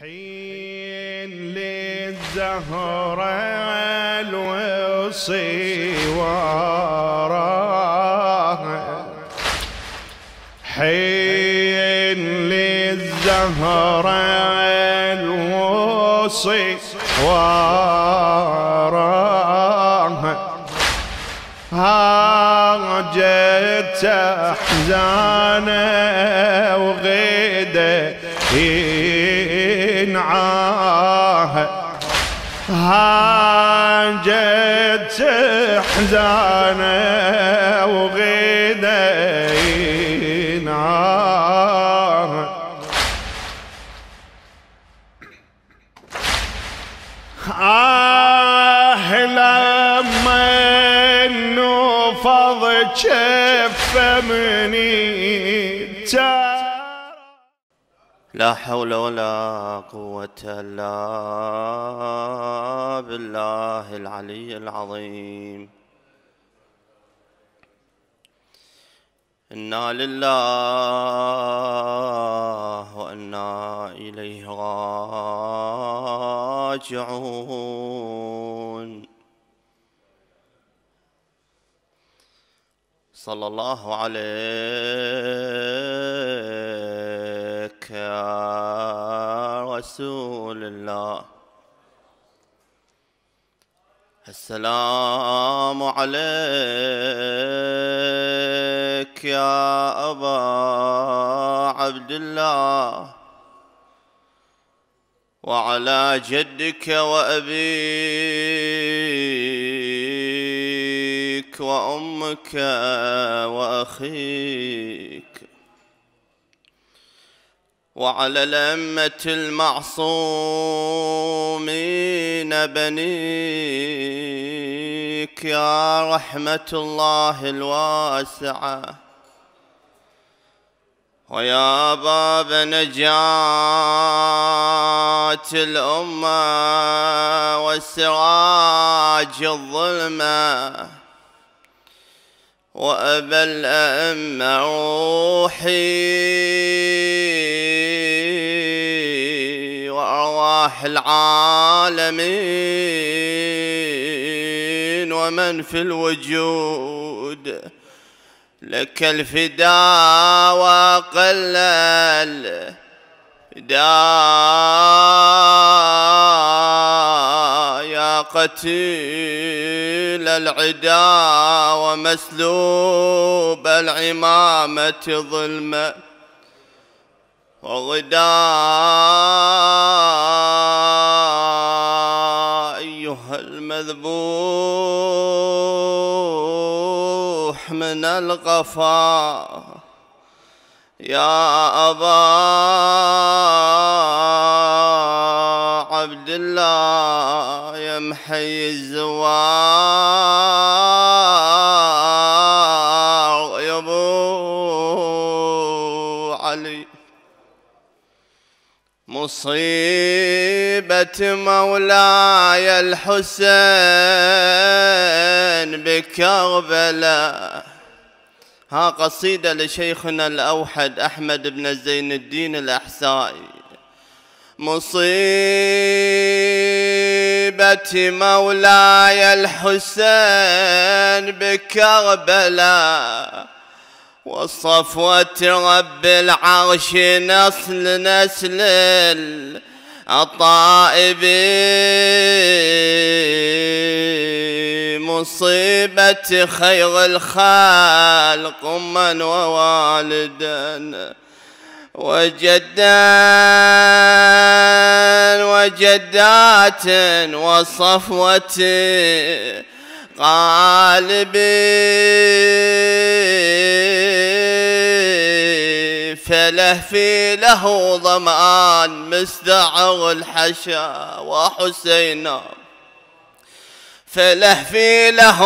حين للزهر الوصي وراها حين للزهر الوصي وراها هاجت أحزانه هاجت حزانه وغيده نار آه لما النفض شف مني تار لا حول ولا قوة إلا بالله العلي العظيم إنا لله وإنا إليه راجعون صلى الله عليه لك يا رسول الله السلام عليك يا أبا عبد الله وعلى جدك وأبيك وأمك وأخيك وعلى الأمة المعصومين بنيك يا رحمة الله الواسعة ويا باب نجاة الأمة وسراج الظلمة وأبل أم روحي صلاح العالمين ومن في الوجود لك الفداء وقل الفداء يا قتيل العدا ومسلوب العمامة ظلمه وغدا أيها المذبوح من القفا يا أبا عبد الله يمحي الزوار مصيبة مولاي الحسين بكربلاء ها قصيدة لشيخنا الأوحد أحمد بن زين الدين الأحسائي مصيبة مولاي الحسين بكربلاء وصفوة رب العرش نسل نسل الطائب مصيبة خير الخالق من ووالدا وجدا وجدات وصفوة قالبي فله في له ضمان مستعر الحشا وحسينا فله في له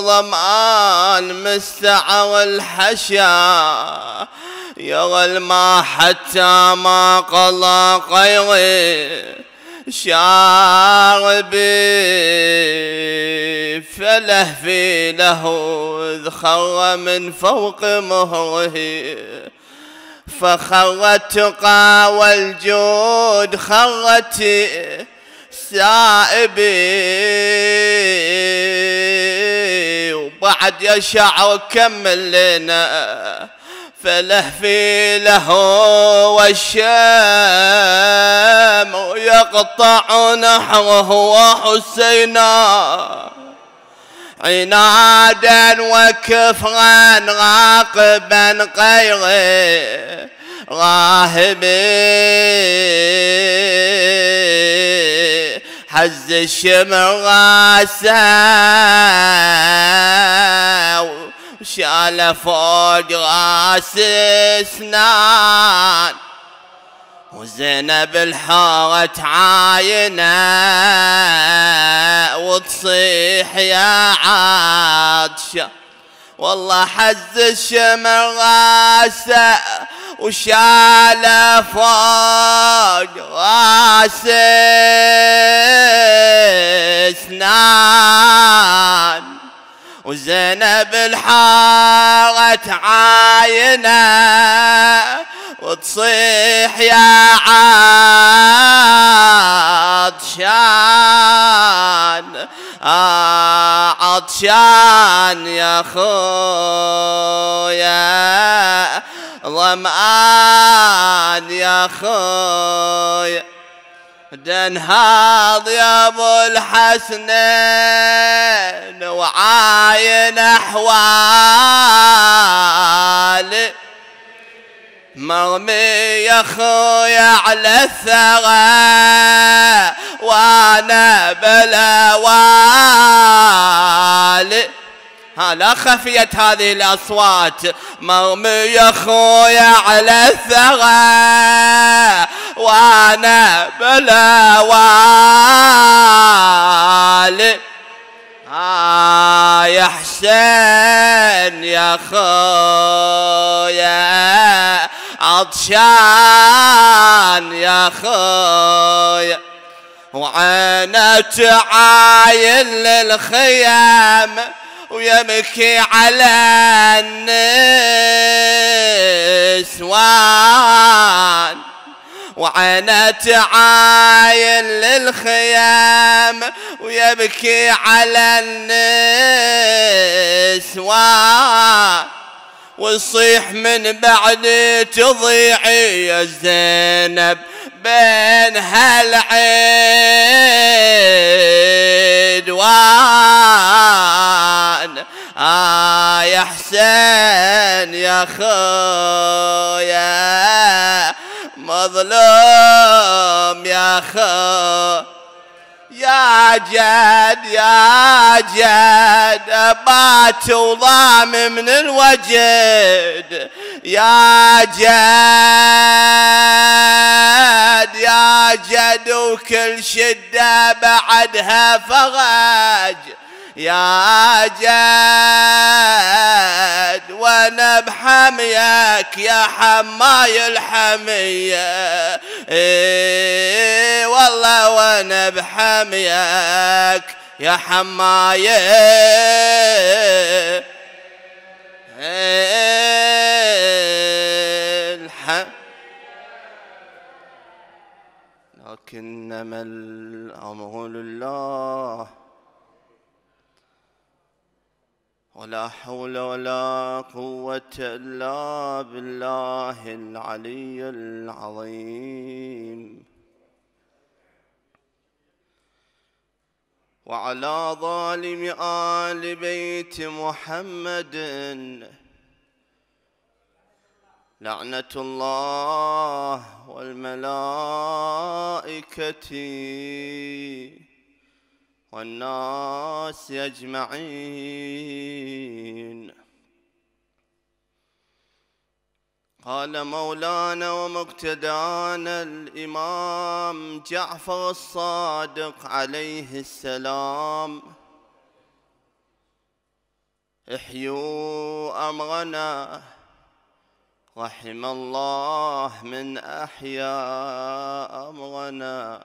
ظمآن مستعر الحشا يغل ما حتى ما قضى قيره شاربي فلهفي له إذ خر من فوق مهره فخرت التقى والجود خرت سائبي وبعد يا شعر كمل لنا فلهفي له والشام يقطع نحوه وحسينا عنادا وكفرا راقبا غير راهب حز الشمر غاسا شال فوق راس اسنان وزينب الحارة عاينة وتصيح يا عطشة والله حز الشمر راسه وشال فوق راس اسنان وزينب الحارة عاينة وتصيح يا عطشان آه عطشان يا خويا ظمآن يا خويا تنهاض يا ابو الحسنين وعاين احوالي مغمي يا خويا على الثغى وانا بلا والي ها لا خفيت هذه الاصوات مغمي يا خويا على الثغى وانا بلا والي آه يا حسين يا خويا عطشان يا خويا وعينه عايل للخيام ويبكي على النسوان وعينه تعاين للخيام ويبكي على النسوة ويصيح من بعد تضيعي يا زينب بين هالعيد وان آه يا حسين يا خويا مظلوم يا خو يا جد يا جد بات وضام من الوجد يا جد يا جد وكل شدة بعدها فغاج يا جد وانا بحميك يا حماي الحمية إيه والله وانا بحميك يا حماي لكنما الأمر لله ولا حول ولا قوة إلا بالله العلي العظيم وعلى ظالم آل بيت محمد لعنة الله والملائكة والناس أجمعين قال مولانا ومقتدانا الإمام جعفر الصادق عليه السلام احيوا أمرنا رحم الله من أحيا أمرنا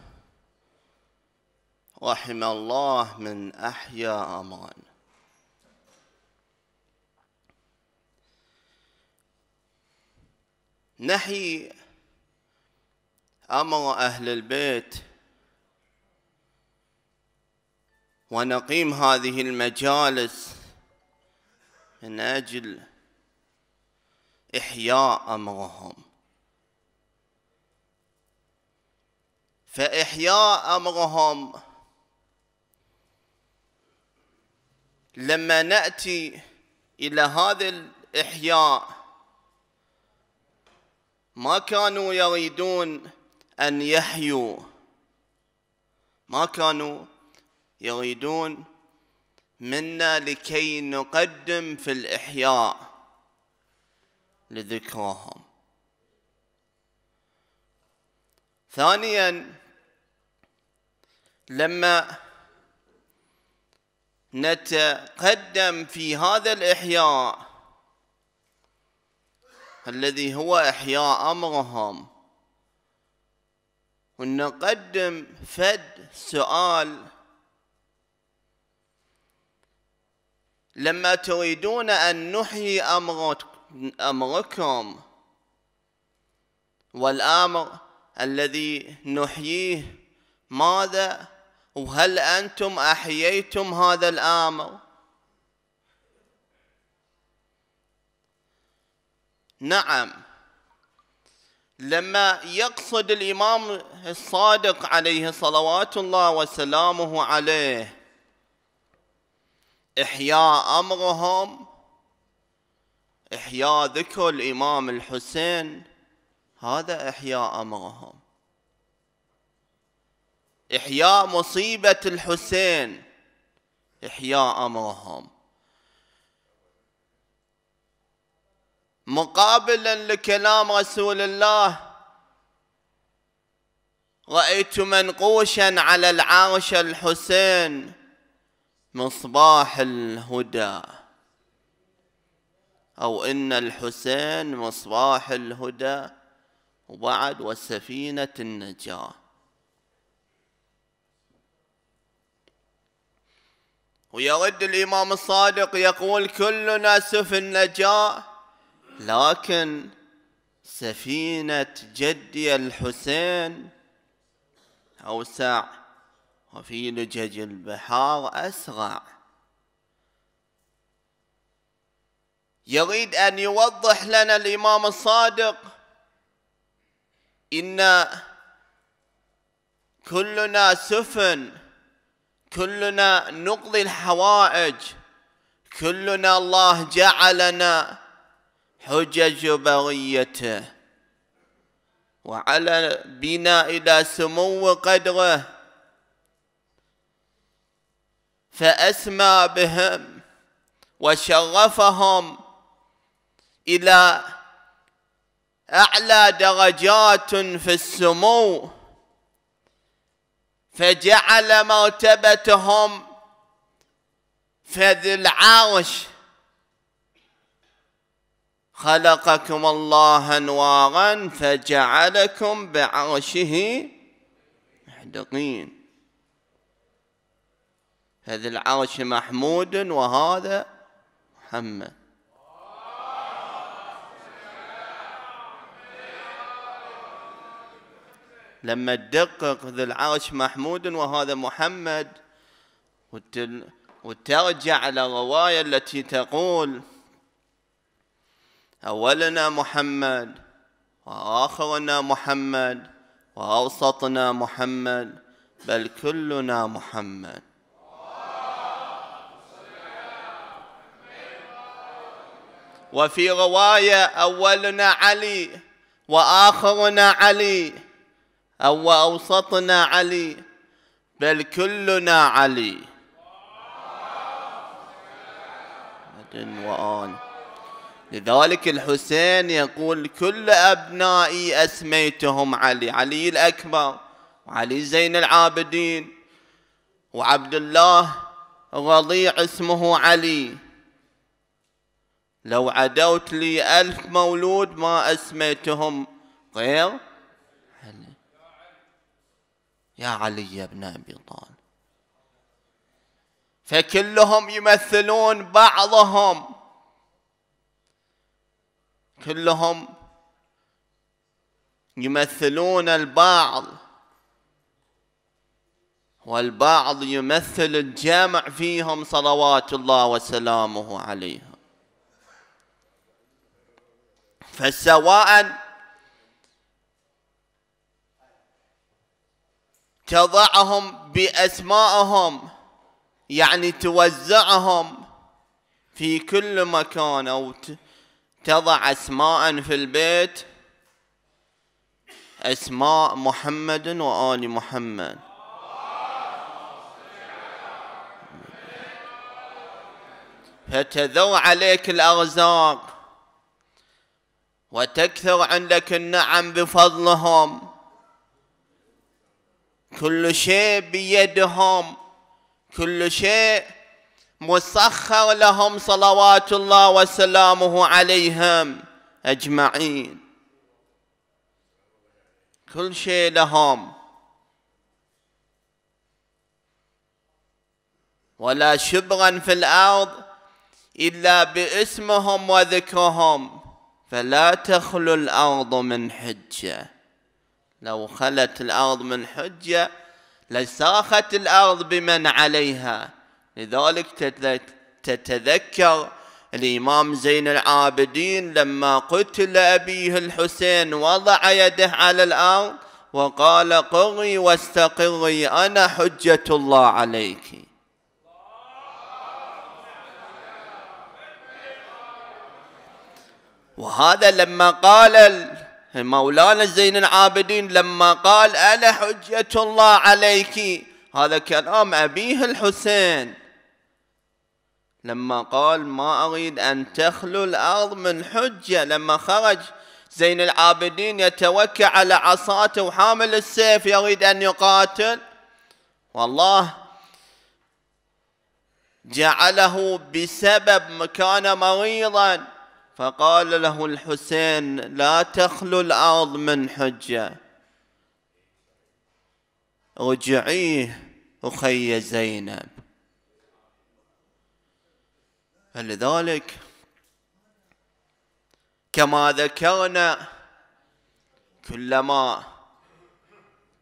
رحم الله من أحيا أمان نحي أمر أهل البيت ونقيم هذه المجالس من أجل إحياء أمرهم فإحياء أمرهم لما ناتي الى هذا الاحياء ما كانوا يريدون ان يحيوا ما كانوا يريدون منا لكي نقدم في الاحياء لذكراهم ثانيا لما نتقدم في هذا الإحياء الذي هو إحياء أمرهم ونقدم فد سؤال لما تريدون أن نحيي أمركم والأمر الذي نحييه ماذا وهل أنتم أحييتم هذا الأمر نعم لما يقصد الإمام الصادق عليه صلوات الله وسلامه عليه إحياء أمرهم إحياء ذكر الإمام الحسين هذا إحياء أمرهم إحياء مصيبة الحسين إحياء أمرهم مقابلا لكلام رسول الله رأيت منقوشا على العرش الحسين مصباح الهدى أو إن الحسين مصباح الهدى وبعد وسفينة النجاة ويرد الإمام الصادق يقول كلنا سفن نجاة لكن سفينة جدي الحسين أوسع وفي لجج البحار أسرع يريد أن يوضح لنا الإمام الصادق إن كلنا سفن كلنا نقضي الحوائج كلنا الله جعلنا حجج بريته وعلى بنا إلى سمو قدره فأسمى بهم وشرفهم إلى أعلى درجات في السمو فجعل مرتبتهم فذي العرش خلقكم الله انوارا فجعلكم بعرشه محدقين هذا العرش محمود وهذا محمد لما تدقق ذي العرش محمود وهذا محمد وترجع على الرواية التي تقول أولنا محمد وآخرنا محمد وأوسطنا محمد بل كلنا محمد وفي رواية أولنا علي وآخرنا علي أو وأوسطنا علي بل كلنا علي وآل لذلك الحسين يقول كل أبنائي أسميتهم علي علي الأكبر وعلي زين العابدين وعبد الله رضيع اسمه علي لو عدوت لي ألف مولود ما أسميتهم غير يا علي بن أبي طالب فكلهم يمثلون بعضهم كلهم يمثلون البعض والبعض يمثل الجامع فيهم صلوات الله وسلامه عليهم فسواء تضعهم بأسمائهم يعني توزعهم في كل مكان أو تضع أسماء في البيت أسماء محمد وآل محمد فتذو عليك الأرزاق وتكثر عندك النعم بفضلهم كل شيء بيدهم كل شيء مسخر لهم صلوات الله وسلامه عليهم أجمعين كل شيء لهم ولا شبرا في الأرض إلا باسمهم وذكرهم فلا تخلو الأرض من حجة لو خلت الأرض من حجة لساخت الأرض بمن عليها لذلك تتذكر الإمام زين العابدين لما قتل أبيه الحسين وضع يده على الأرض وقال قري واستقري أنا حجة الله عليك وهذا لما قال مولانا زين العابدين لما قال ألا حجة الله عليك هذا كلام أبيه الحسين لما قال ما أريد أن تخلو الأرض من حجة لما خرج زين العابدين يتوكى على عصاته وحامل السيف يريد أن يقاتل والله جعله بسبب مكان مريضا فقال له الحسين لا تخلو الارض من حجه ارجعيه اخي زينب فلذلك كما ذكرنا كلما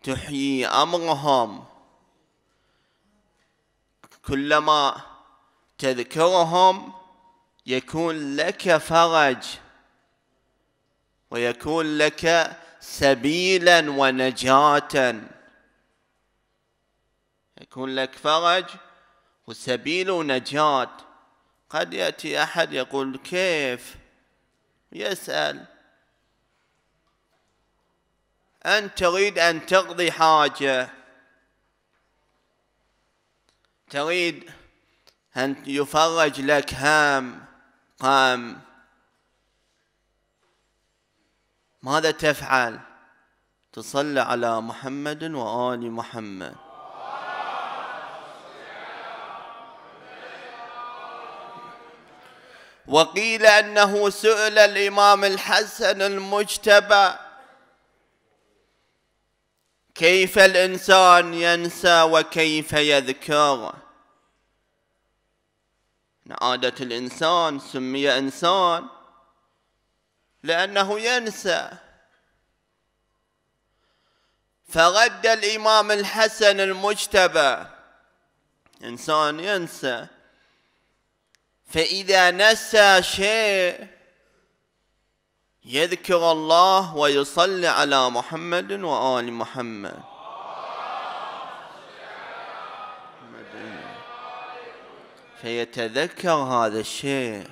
تحيي امرهم كلما تذكرهم يكون لك فرج ويكون لك سبيلا ونجاة يكون لك فرج وسبيل ونجاة قد يأتي أحد يقول كيف يسأل أنت تريد أن تقضي حاجة تريد أن يفرج لك هام قام ماذا تفعل تصلى على محمد وآل محمد وقيل أنه سئل الإمام الحسن المجتبى كيف الإنسان ينسى وكيف يذكره عادة الإنسان سمي إنسان لأنه ينسى فرد الإمام الحسن المجتبى إنسان ينسى فإذا نسى شيء يذكر الله ويصلي على محمد وآل محمد فيتذكر هذا الشيء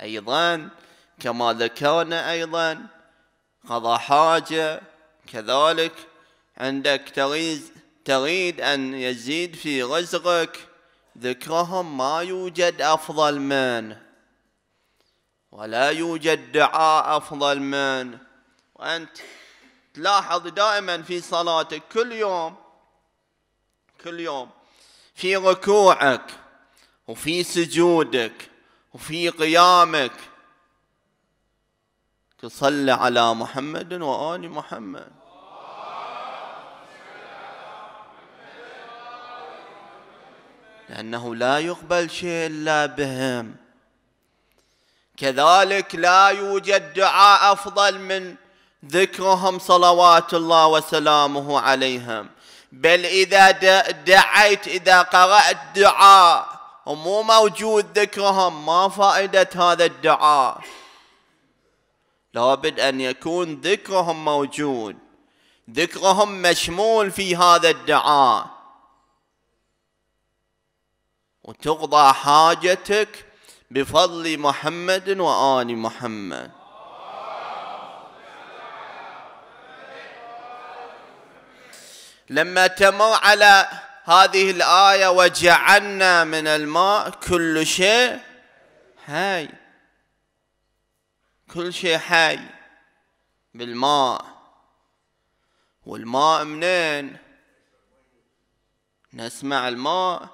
أيضا كما ذكرنا أيضا قضى حاجة كذلك عندك تريد تريد أن يزيد في رزقك ذكرهم ما يوجد أفضل من ولا يوجد دعاء أفضل من وأنت تلاحظ دائما في صلاتك كل يوم كل يوم في ركوعك وفي سجودك وفي قيامك تصلي على محمد وآل محمد لأنه لا يقبل شيء إلا بهم كذلك لا يوجد دعاء أفضل من ذكرهم صلوات الله وسلامه عليهم بل إذا دعيت إذا قرأت دعاء ومو موجود ذكرهم ما فائدة هذا الدعاء لابد أن يكون ذكرهم موجود ذكرهم مشمول في هذا الدعاء وتقضى حاجتك بفضل محمد وآل محمد لما تمر على هذه الآية وجعلنا من الماء كل شيء حي كل شيء حي بالماء والماء منين نسمع الماء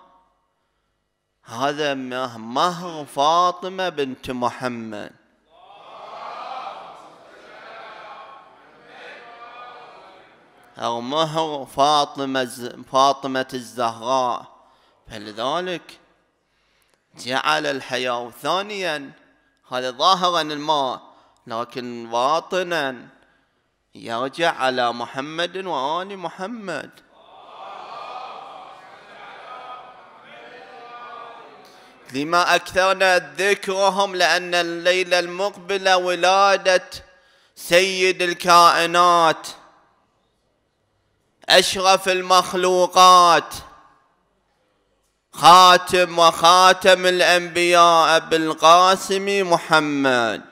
هذا مهر فاطمة بنت محمد أو مهر فاطمة فاطمة الزهراء فلذلك جعل الحياة ثانيا هذا ظاهرا الماء لكن باطنا يرجع على محمد وآل محمد لما أكثرنا ذكرهم لأن الليلة المقبلة ولادة سيد الكائنات أشرف المخلوقات خاتم وخاتم الأنبياء القاسم محمد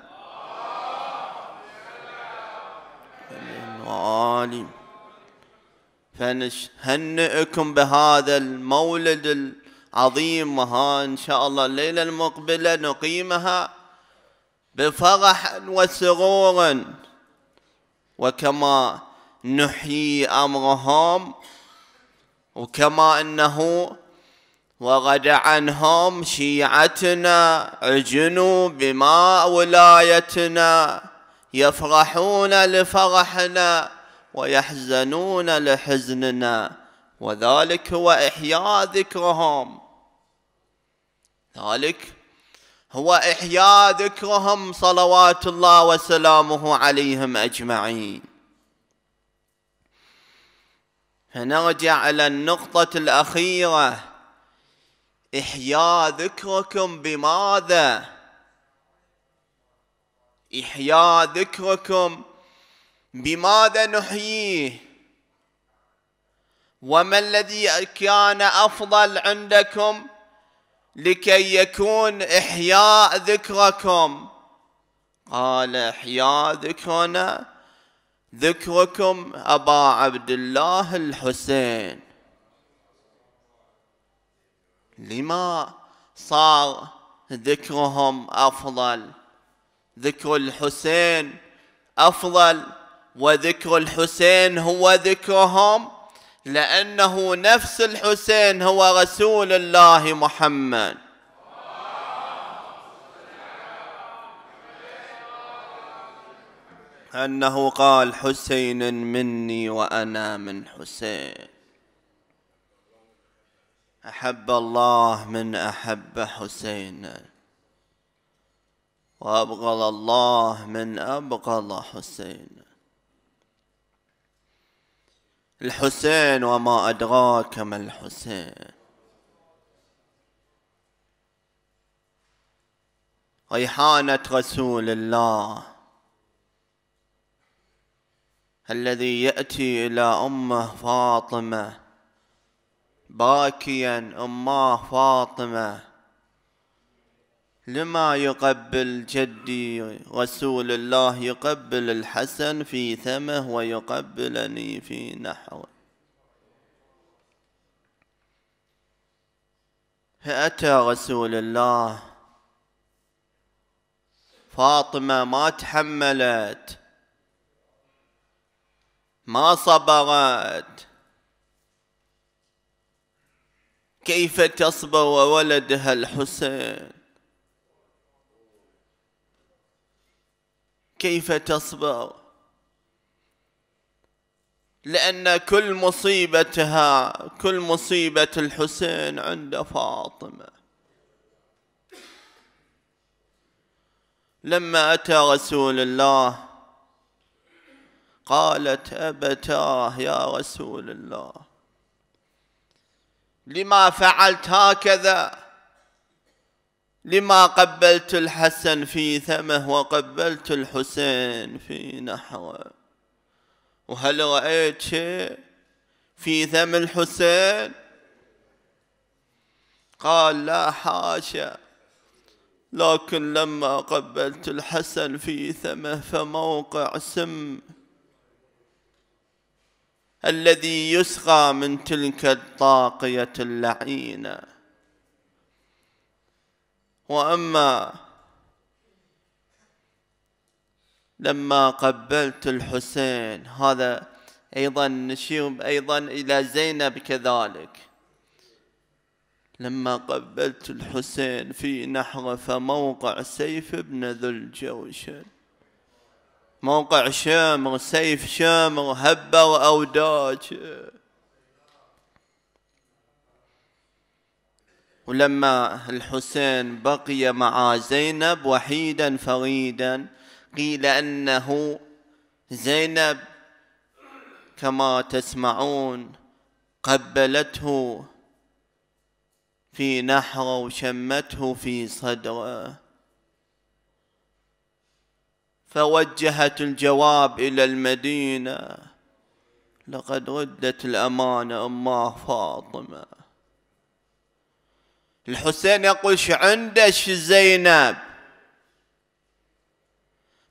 فنهنئكم بهذا المولد العظيم وها إن شاء الله الليلة المقبلة نقيمها بفرح وسرور وكما نحيي امرهم وكما انه وغد عنهم شيعتنا عجنوا بماء ولايتنا يفرحون لفرحنا ويحزنون لحزننا وذلك هو احياء ذكرهم ذلك هو احياء ذكرهم صلوات الله وسلامه عليهم اجمعين فنرجع إلى النقطة الأخيرة إحياء ذكركم بماذا؟ إحياء ذكركم بماذا نحييه؟ وما الذي كان أفضل عندكم لكي يكون إحياء ذكركم؟ قال إحياء ذكرنا ذكركم أبا عبد الله الحسين لما صار ذكرهم أفضل ذكر الحسين أفضل وذكر الحسين هو ذكرهم لأنه نفس الحسين هو رسول الله محمد أنه قال حسين مني وأنا من حسين أحب الله من أحب حسين وأبغض الله من أبغض حسين الحسين وما أدراك ما الحسين ريحانة رسول الله الذي يأتي إلى أمه فاطمة باكيا أماه فاطمة لما يقبل جدي رسول الله يقبل الحسن في ثمه ويقبلني في نحره فأتى رسول الله فاطمة ما تحملت ما صبرت كيف تصبر وولدها الحسين كيف تصبر لأن كل مصيبتها كل مصيبة الحسين عند فاطمة لما أتى رسول الله قالت أبتاه يا رسول الله لما فعلت هكذا لما قبلت الحسن في ثمه وقبلت الحسين في نحره وهل رأيت شيء في ثم الحسين قال لا حاشا لكن لما قبلت الحسن في ثمه فموقع سم الذي يسقى من تلك الطاقية اللعينة وأما لما قبلت الحسين هذا أيضا نشير أيضا إلى زينب كذلك لما قبلت الحسين في نحر فموقع سيف بن ذو الجوشن موقع شمر سيف شمر هبة وأوداج ولما الحسين بقي مع زينب وحيدا فريدا قيل أنه زينب كما تسمعون قبلته في نحره وشمته في صدره فوجهت الجواب الى المدينه لقد ردت الامانه اماه فاطمه الحسين يقول ايش عندك زينب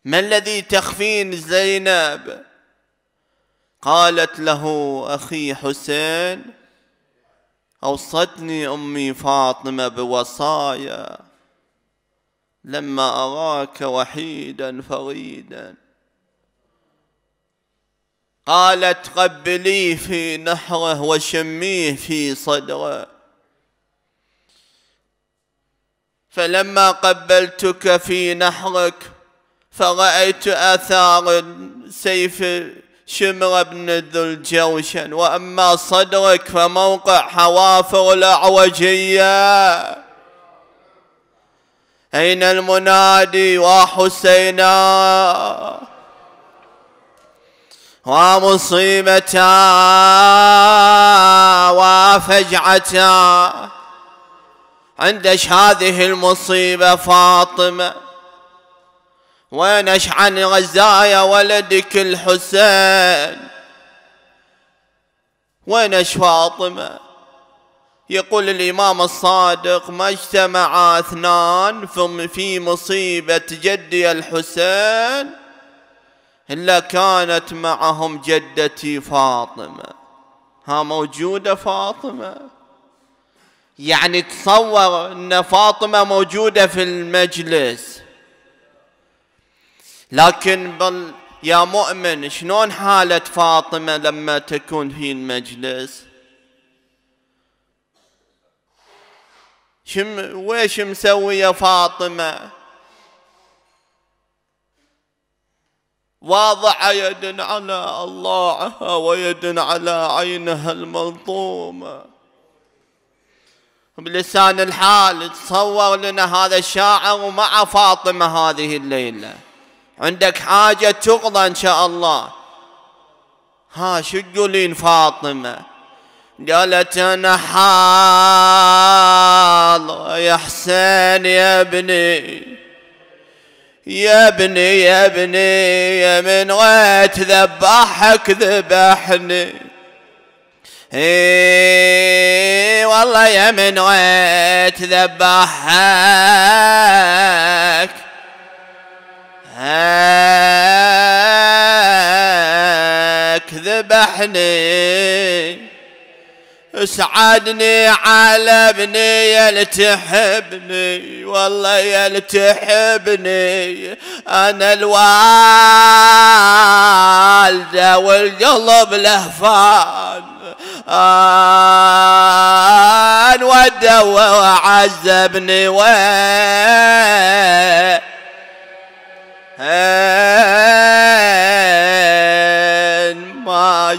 ما الذي تخفين زينب قالت له اخي حسين اوصتني امي فاطمه بوصايا لما أراك وحيدا فريدا قالت قبليه في نحره وشميه في صدره فلما قبلتك في نحرك فرأيت آثار سيف شمر بن ذو الجوشن وأما صدرك فموقع حوافر الأعوجيه أين المنادي وحسينا ومصيبتا وفجعتا عندش هذه المصيبة فاطمة وين عن غزايا ولدك الحسين وين أش فاطمة يقول الإمام الصادق ما اجتمع اثنان في مصيبة جدي الحسين إلا كانت معهم جدتي فاطمة ها موجودة فاطمة يعني تصور أن فاطمة موجودة في المجلس لكن بل يا مؤمن شلون حالة فاطمة لما تكون في المجلس شم ويش مسوية فاطمة واضع يد على الله ويد على عينها المظلومة بلسان الحال تصور لنا هذا الشاعر ومع فاطمة هذه الليلة عندك حاجة تقضى إن شاء الله ها شو تقولين فاطمة قالت انا حال يا حسين يا ابني يا ابني يا ابني يا من غيت ذبحك ذبحني اي والله يا من غيت ذبحك هاك ذبحني اسعدني على ابني يلتحبني والله يلتحبني انا الوالده والقلب لهفان آن ودوا وعذبني وين ما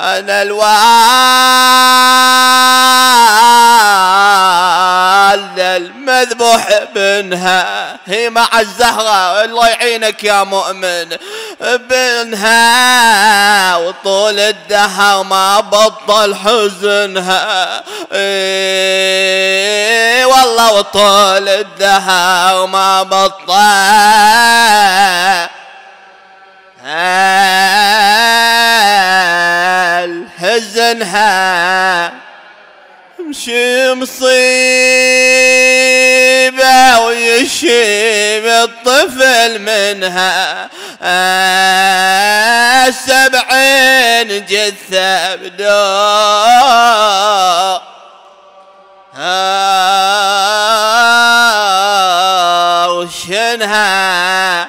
أنا الوالد المذبوح ابنها هي مع الزهرة الله يعينك يا مؤمن ابنها وطول الدهر ما بطل حزنها ايه والله وطول الدهر ما بطل آه. هزنها مشي مصيبة ويشيب الطفل منها سبعين جثة بدور وشنها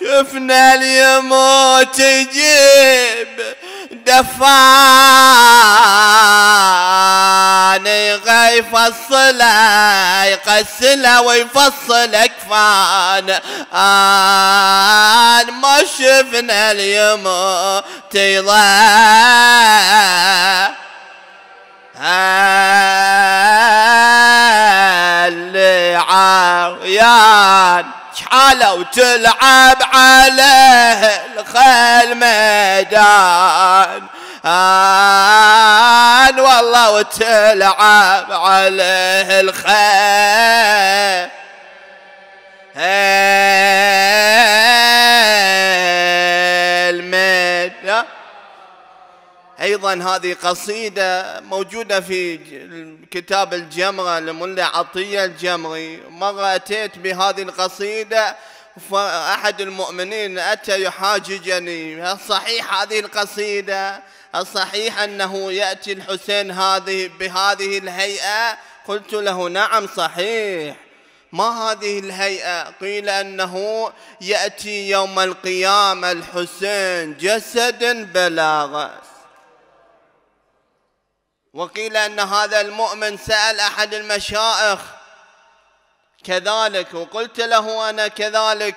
شفنا اليموت يجيب دفاني غي يفصله يقسله ويفصل اكفان آن ما شفنا اليوم تيضا اللي عايان حالة وتلعب عليه الخيل ميدان آن والله وتلعب عليه الخيل أيضا هذه قصيدة موجودة في كتاب الجمرة لملا عطية الجمري مرة أتيت بهذه القصيدة فأحد المؤمنين أتى يحاججني هل صحيح هذه القصيدة صحيح أنه يأتي الحسين هذه بهذه الهيئة قلت له نعم صحيح ما هذه الهيئة قيل أنه يأتي يوم القيامة الحسين جسد بلا رأس وقيل أن هذا المؤمن سأل أحد المشائخ كذلك وقلت له أنا كذلك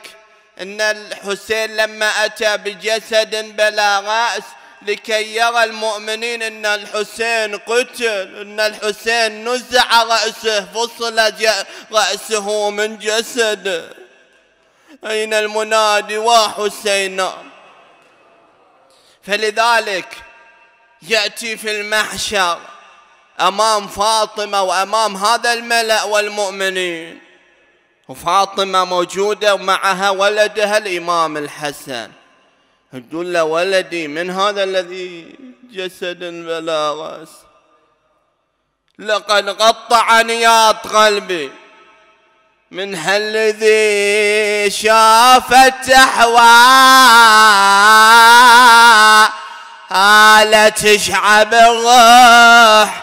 إن الحسين لما أتى بجسد بلا رأس لكي يرى المؤمنين ان الحسين قتل ان الحسين نزع راسه فصل راسه من جسده اين المنادي وحسين فلذلك يأتي في المحشر أمام فاطمة وأمام هذا الملأ والمؤمنين وفاطمة موجودة ومعها ولدها الإمام الحسن تقول له ولدي من هذا الذي جسد بلا رأس لقد قطع نياط قلبي من الذي شافت أحوال هالة شعب الروح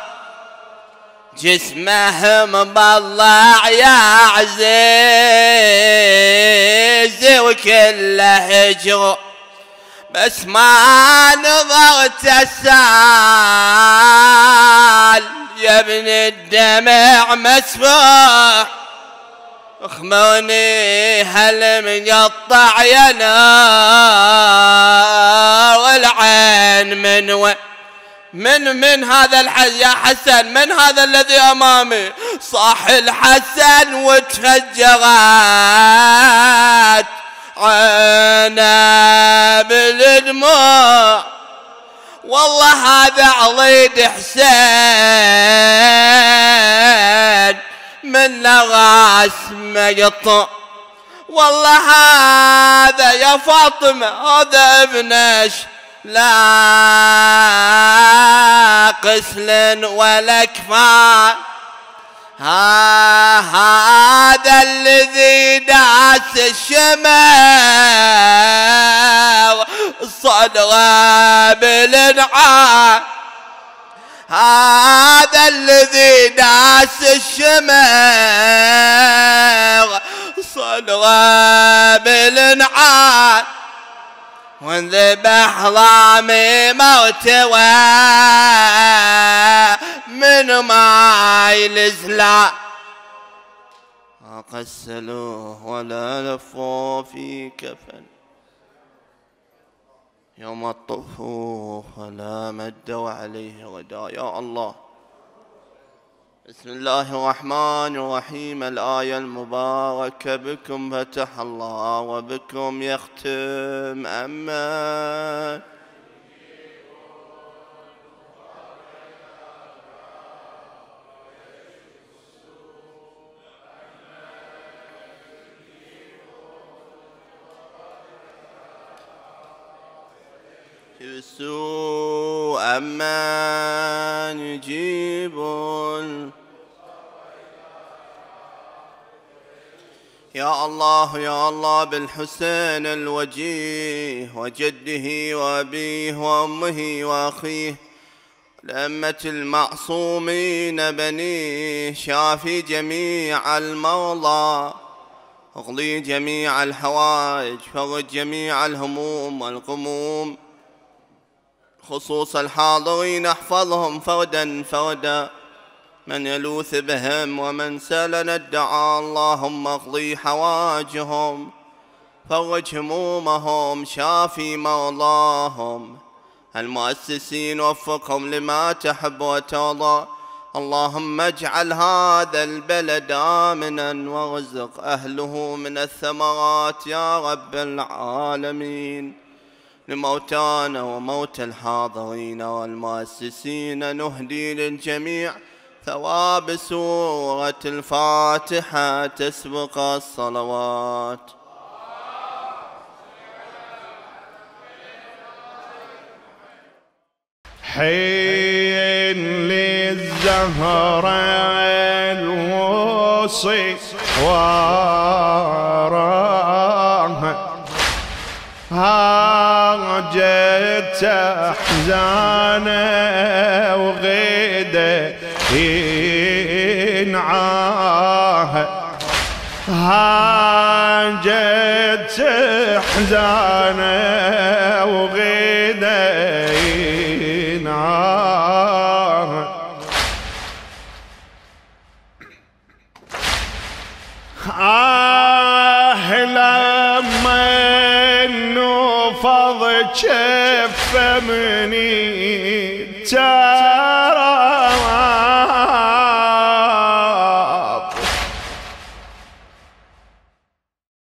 جسمه مبلع يا عزيز وكله هجر بس ما نظرت السال يا ابن الدمع مسفوح اخماني هل مقطع ينا والعين من وين من من هذا الحز يا حسن من هذا الذي امامي صاح الحسن وتهجرت عنا بالدموع والله هذا عضيد حسين من لغى اسمه والله هذا يا فاطمة هذا ابنش لا قسل ولا كفا ها هذا الذي داس الشمال صدغه بالانعام هذا الذي داس الشمع صدغه بالنعال وانذبح ظامي مرتوى من ماي الزلال قسلوه ولا لفوا في كفن يوم الطفوف لا مد وعليه غدا يا الله بسم الله الرحمن الرحيم الآية المباركة بكم فتح الله وبكم يختم أما سوءا من يجيب يا الله يا الله بالحسين الوجيه وجده وأبيه وأمه وأخيه لأمة المعصومين بنيه شافي جميع المولى اغضي جميع الحوائج فرج جميع الهموم والغموم خصوص الحاضرين احفظهم فردا فردا من يلوث بهم ومن سالنا الدعاء اللهم اقضي حواجهم فرج همومهم شافي مرضاهم المؤسسين وفقهم لما تحب وترضى اللهم اجعل هذا البلد امنا وارزق اهله من الثمرات يا رب العالمين لموتانا وموت الحاضرين والمؤسسين نهدي للجميع ثواب سورة الفاتحة تسبق الصلوات حين للزهر الوصي وراها درجت احزانه وغيده ينعاه هاجت احزانه وغيده चमनी चा